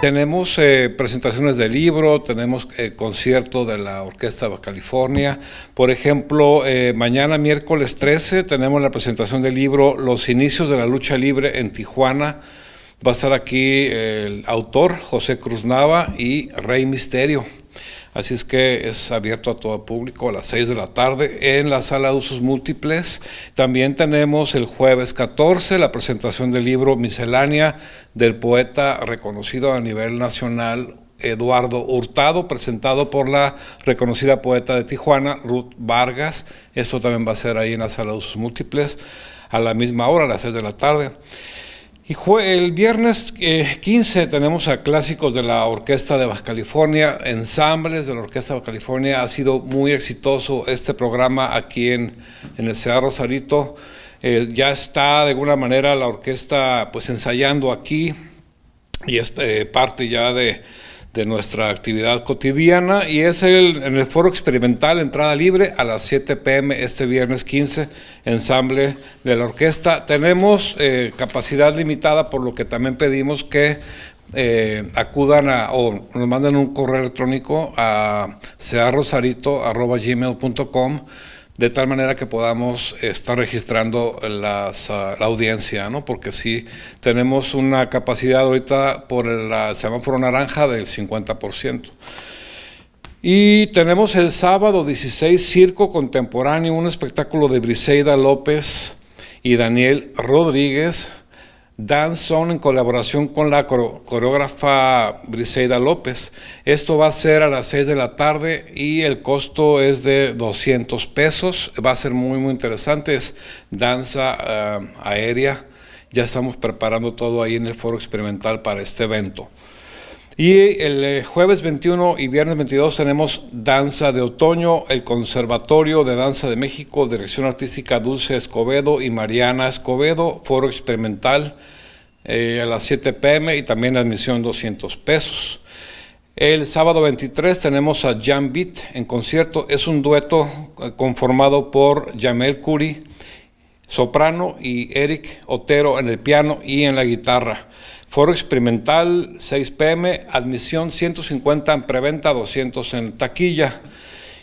Tenemos eh, presentaciones de libro, tenemos eh, concierto de la Orquesta de California. Por ejemplo, eh, mañana miércoles 13 tenemos la presentación del libro Los inicios de la lucha libre en Tijuana. Va a estar aquí el autor José Cruz Nava y Rey Misterio. Así es que es abierto a todo público a las 6 de la tarde en la sala de usos múltiples. También tenemos el jueves 14 la presentación del libro Miscelánea del poeta reconocido a nivel nacional Eduardo Hurtado, presentado por la reconocida poeta de Tijuana, Ruth Vargas. Esto también va a ser ahí en la sala de usos múltiples a la misma hora, a las 6 de la tarde. Y el viernes 15 eh, tenemos a clásicos de la Orquesta de Baja California, ensambles de la Orquesta de Baja California. Ha sido muy exitoso este programa aquí en, el Ciudad Rosarito. Eh, ya está de alguna manera la orquesta pues ensayando aquí y es eh, parte ya de, de nuestra actividad cotidiana y es el, en el foro experimental Entrada Libre a las 7 pm este viernes 15, ensamble de la orquesta. Tenemos eh, capacidad limitada por lo que también pedimos que eh, acudan o nos manden un correo electrónico a searrosarito.gmail.com de tal manera que podamos estar registrando ah, la audiencia, porque sí tenemos una capacidad ahorita por el, el ah, semáforo naranja del 50%. Y tenemos el sábado 16 Circo Contemporáneo, un espectáculo de Briseida López y Daniel Rodríguez, Danzón en colaboración con la coreógrafa Briseida López. Esto va a ser a las 6 de la tarde y el costo es de 200 pesos. Va a ser muy, muy interesante. Es danza eh, aérea. Ya estamos preparando todo ahí en el foro experimental para este evento. Y el eh, jueves 21 y viernes 22 tenemos Danza de Otoño, el Conservatorio de Danza de México, Dirección Artística Dulce Escobedo y Mariana Escobedo, Foro Experimental eh, a las 7 pm y también admisión 200 pesos. El sábado 23 tenemos a Jan Beat en concierto. Es un dueto eh, conformado por Jamel Curi, soprano y Eric Otero en el piano y en la guitarra. Foro experimental 6 pm, admisión 150 en preventa, 200 en taquilla.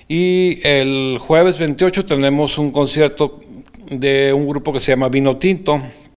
Y el jueves 28 tenemos un concierto de un grupo que se llama Vino Tinto